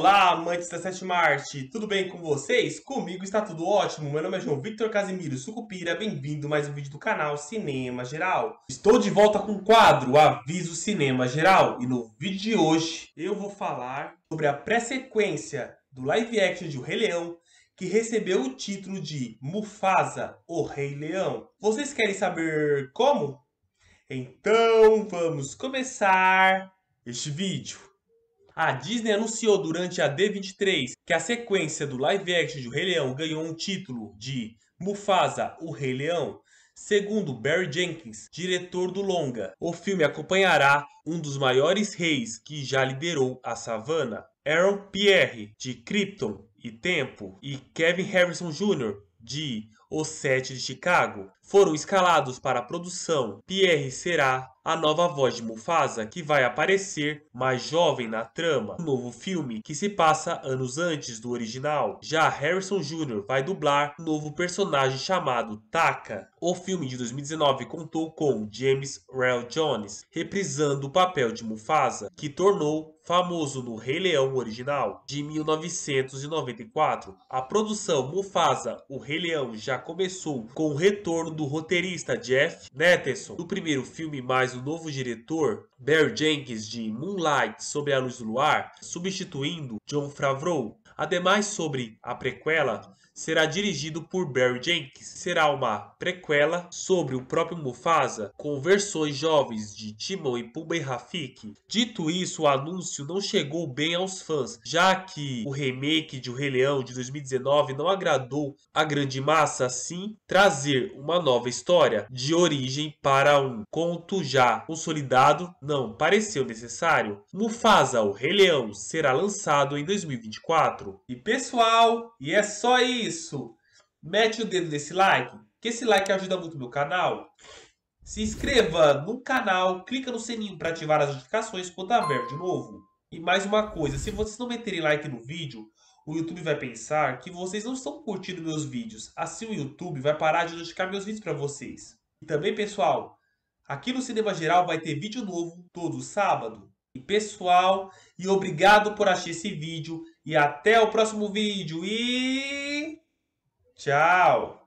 Olá, amantes da sétima arte, tudo bem com vocês? Comigo está tudo ótimo, meu nome é João Victor Casimiro Sucupira, bem-vindo a mais um vídeo do canal Cinema Geral. Estou de volta com o quadro Aviso Cinema Geral e no vídeo de hoje eu vou falar sobre a pré-sequência do live action de O Rei Leão que recebeu o título de Mufasa, o Rei Leão. Vocês querem saber como? Então vamos começar este vídeo. A Disney anunciou durante a D23 que a sequência do live action de O Rei Leão ganhou um título de Mufasa, o Rei Leão. Segundo Barry Jenkins, diretor do longa, o filme acompanhará um dos maiores reis que já liderou a savana, Aaron Pierre, de Krypton e Tempo, e Kevin Harrison Jr., de os Sete de Chicago, foram escalados para a produção. Pierre será a nova voz de Mufasa, que vai aparecer mais jovem na trama, um novo filme que se passa anos antes do original. Já Harrison Jr. vai dublar um novo personagem chamado Taka. O filme de 2019 contou com James Earl Jones reprisando o papel de Mufasa, que tornou famoso no Rei Leão original de 1994. A produção Mufasa, o Rei Leão já começou com o retorno do roteirista Jeff Netteson do primeiro filme, mais o novo diretor Barry Jenkins de Moonlight sobre a luz do luar, substituindo John Favreau Ademais, sobre a prequela, será dirigido por Barry Jenkins. Será uma prequela sobre o próprio Mufasa, com versões jovens de Timon e Pumba e Rafiki. Dito isso, o anúncio não chegou bem aos fãs, já que o remake de O Rei Leão de 2019 não agradou a grande massa, assim trazer uma nova história de origem para um conto já consolidado não pareceu necessário. Mufasa, o Rei Leão, será lançado em 2024 e pessoal. E é só isso. Mete o dedo nesse like, que esse like ajuda muito meu canal. Se inscreva no canal, clica no sininho para ativar as notificações quando houver tá de novo. E mais uma coisa, se vocês não meterem like no vídeo, o YouTube vai pensar que vocês não estão curtindo meus vídeos. Assim o YouTube vai parar de notificar meus vídeos para vocês. E também, pessoal, aqui no Cinema Geral vai ter vídeo novo todo sábado. E pessoal, e obrigado por assistir esse vídeo. E até o próximo vídeo. E tchau!